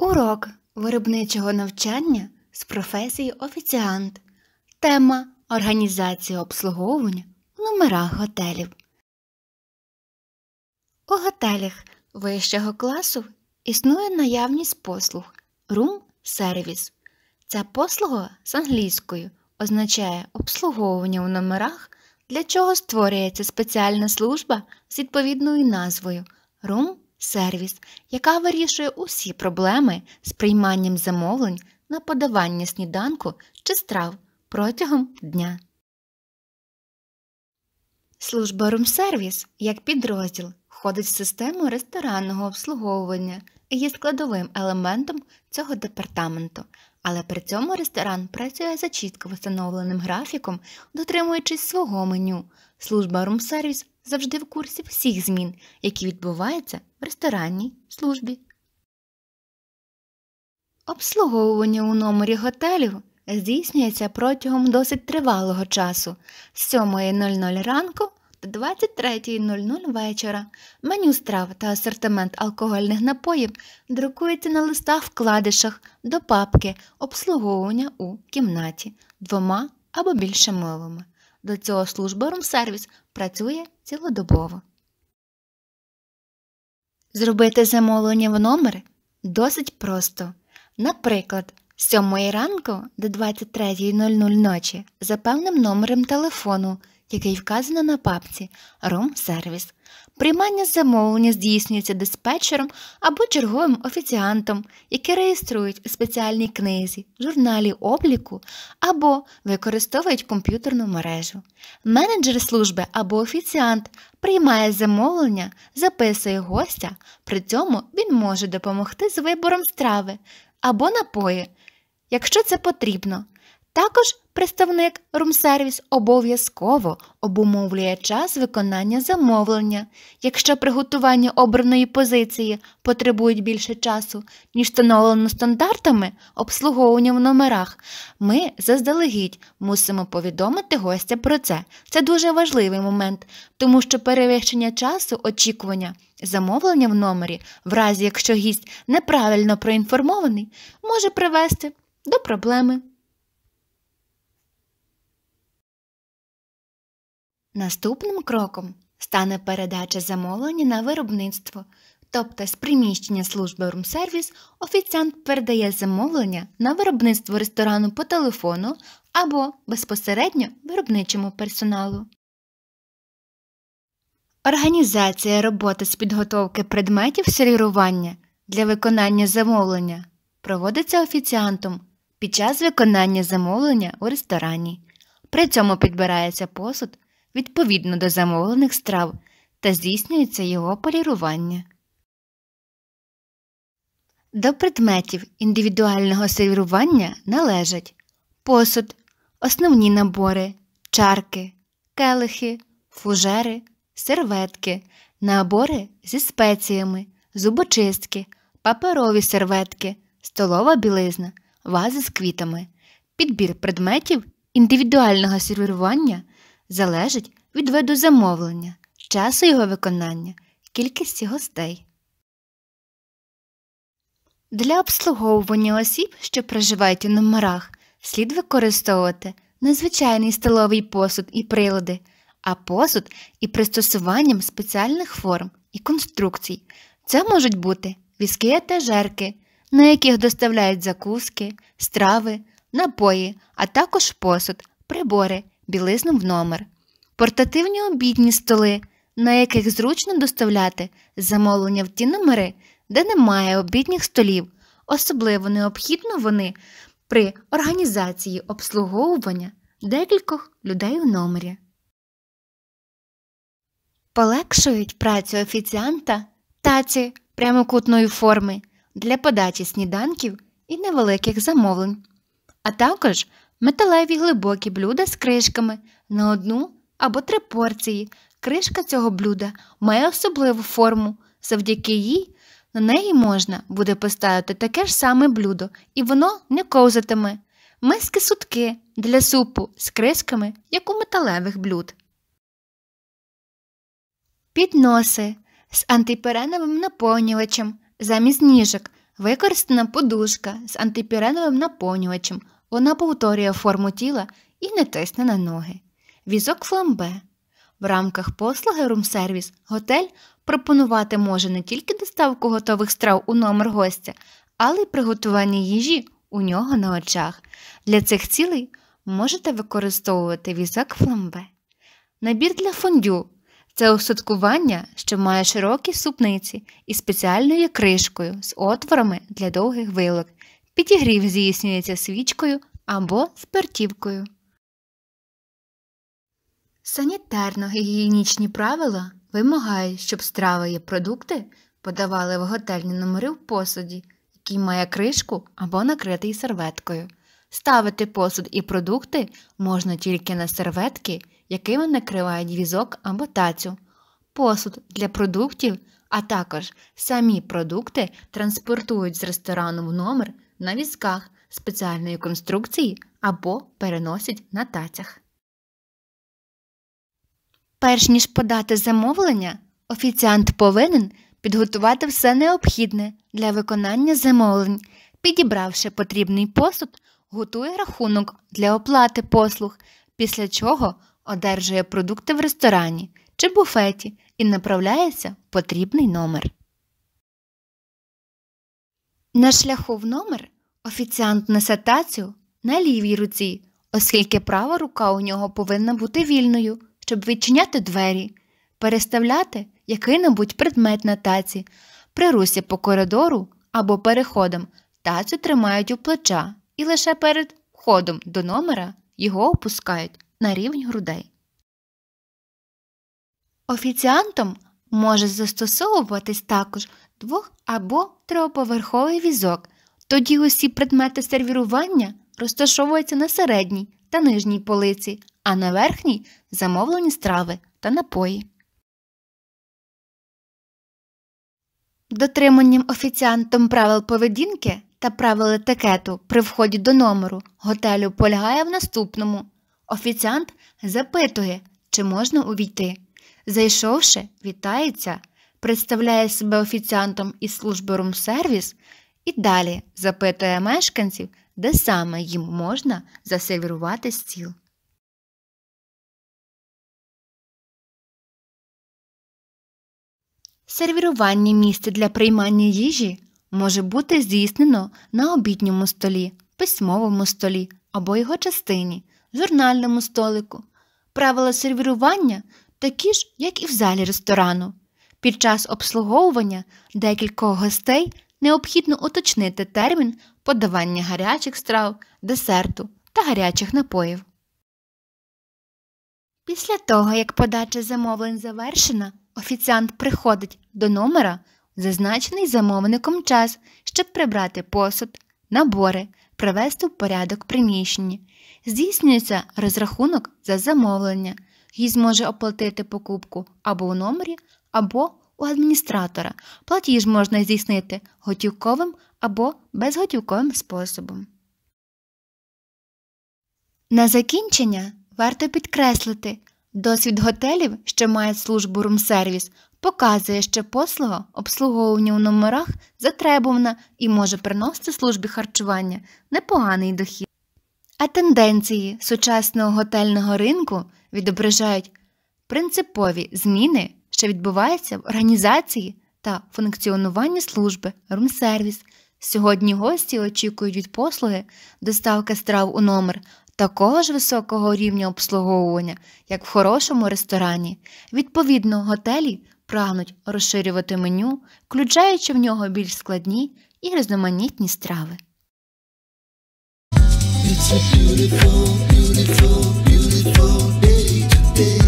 Урок виробничого навчання з професії офіціант. Тема Організація обслуговування в номерах готелів. У готелях вищого класу існує наявність послуг Room Service. Ця послуга з англійською означає обслуговування у номерах, для чого створюється спеціальна служба з відповідною назвою Room сервіс, яка вирішує усі проблеми з прийманням замовлень на подавання сніданку чи страв протягом дня. Служба румсервіс як підрозділ входить в систему ресторанного обслуговування і є складовим елементом цього департаменту, але при цьому ресторан працює за чітко встановленим графіком, дотримуючись свого меню. Служба румсервіс завжди в курсі всіх змін, які відбуваються в ресторанній службі. Обслуговування у номері готелів здійснюється протягом досить тривалого часу з 7.00 ранку 23.00 вечора. Меню страв та асортимент алкогольних напоїв друкується на листах вкладишах до папки обслуговування у кімнаті двома або більше мовами. До цього служба румсервіс працює цілодобово. Зробити замовлення в номер досить просто. Наприклад, з 7 ранку до 23.00 ночі за певним номером телефону який вказано на папці Рум сервіс. Приймання замовлення здійснюється диспетчером або черговим офіціантом, який реєструють у спеціальній книзі, журналі обліку або використовують комп'ютерну мережу. Менеджер служби або офіціант приймає замовлення, записує гостя, при цьому він може допомогти з вибором страви або напої, якщо це потрібно. Також представник румсервіс обов'язково обумовлює час виконання замовлення. Якщо приготування обраної позиції потребують більше часу, ніж встановлено стандартами обслуговування в номерах, ми заздалегідь мусимо повідомити гостя про це. Це дуже важливий момент, тому що перевищення часу очікування. Замовлення в номері, в разі якщо гість неправильно проінформований, може привести до проблеми. Наступним кроком стане передача замовлення на виробництво, тобто з приміщення служби румсервіс офіціант передає замовлення на виробництво ресторану по телефону або безпосередньо виробничому персоналу. Організація роботи з підготовки предметів сервірування для виконання замовлення проводиться офіціантом під час виконання замовлення у ресторані. При цьому підбирається посуд відповідно до замовлених страв та здійснюється його полірування. До предметів індивідуального сервірування належать посуд, основні набори, чарки, келихи, фужери, серветки, набори зі спеціями, зубочистки, паперові серветки, столова білизна, вази з квітами, підбір предметів індивідуального сервірування – залежить від виду замовлення, часу його виконання, кількості гостей. Для обслуговування осіб, що проживають у номерах, слід використовувати незвичайний столовий посуд і прилади, а посуд і пристосуванням спеціальних форм і конструкцій. Це можуть бути візки етажерки, на яких доставляють закуски, страви, напої, а також посуд, прибори білизну в номер, портативні обідні столи, на яких зручно доставляти замовлення в ті номери, де немає обідніх столів. Особливо необхідно вони при організації обслуговування декількох людей у номері. Полегшують працю офіціанта таці прямокутної форми для подачі сніданків і невеликих замовлень, а також металеві глибокі блюда з кришками на одну або три порції. Кришка цього блюда має особливу форму, завдяки їй на неї можна буде поставити таке ж саме блюдо, і воно не ковзатиме. Миски сутки для супу з кришками, як у металевих блюд. Підноси з антипіреновим наповнювачем замість ніжок використана подушка з антипіреновим наповнювачем вона повторює форму тіла і не тисне на ноги. Візок фламбе. В рамках послуги румсервіс готель пропонувати може не тільки доставку готових страв у номер гостя, але й приготування їжі у нього на очах. Для цих цілей можете використовувати візок фламбе. Набір для фондю це усадкування, що має широкі супниці і спеціальною кришкою з отворами для довгих вилок, Підігрів здійснюється свічкою або спиртівкою. Санітарно гігієнічні правила вимагають, щоб страви і продукти подавали в готельні номери в посуді, який має кришку або накритий серветкою. Ставити посуд і продукти можна тільки на серветки, якими накривають візок або тацю. Посуд для продуктів, а також самі продукти транспортують з ресторану в номер на візках спеціальної конструкції або переносять на тацях. Перш ніж подати замовлення, офіціант повинен підготувати все необхідне для виконання замовлень, підібравши потрібний посуд, готує рахунок для оплати послуг, після чого одержує продукти в ресторані чи буфеті і направляється в потрібний номер. На шляху в номер офіціант несе тацю на лівій руці, оскільки права рука у нього повинна бути вільною, щоб відчиняти двері, переставляти який-небудь предмет на таці, при русі по коридору або переходом тацю тримають у плеча і лише перед входом до номера його опускають на рівень грудей. Офіціантом може застосовуватись також двох або трьохповерховий візок. Тоді усі предмети сервірування розташовуються на середній та нижній полиці, а на верхній замовлені страви та напої. Дотриманням офіціантом правил поведінки та правил етикету при вході до номеру готелю полягає в наступному. Офіціант запитує, чи можна увійти. Зайшовши, вітається, представляє себе офіціантом із служби румсервіс і далі запитує мешканців, де саме їм можна засервірувати стіл. Сервірування місця для приймання їжі може бути здійснено на обідньому столі, письмовому столі або його частині, журнальному столику. Правила сервірування такі ж, як і в залі ресторану. Під час обслуговування декількох гостей необхідно уточнити термін подавання гарячих страв, десерту та гарячих напоїв. Після того, як подача замовлень завершена, офіціант приходить до номера, зазначений замовником час, щоб прибрати посуд, набори, привести в порядок приміщення. Здійснюється розрахунок за замовлення, їй зможе оплатити покупку або у номері, або у адміністратора. Платіж можна здійснити готівковим або безготівковим способом. На закінчення варто підкреслити, досвід готелів, що мають службу румсервіс, показує, що послуга обслуговування у номерах затребувана і може приносити службі харчування непоганий дохід. А тенденції сучасного готельного ринку відображають принципові зміни що відбувається в організації та функціонуванні служби румсервіс. Сьогодні гості очікують від послуги доставки страв у номер такого ж високого рівня обслуговування, як в хорошому ресторані. Відповідно, готелі прагнуть розширювати меню, включаючи в нього більш складні і різноманітні страви. It's a beautiful, beautiful, beautiful day today.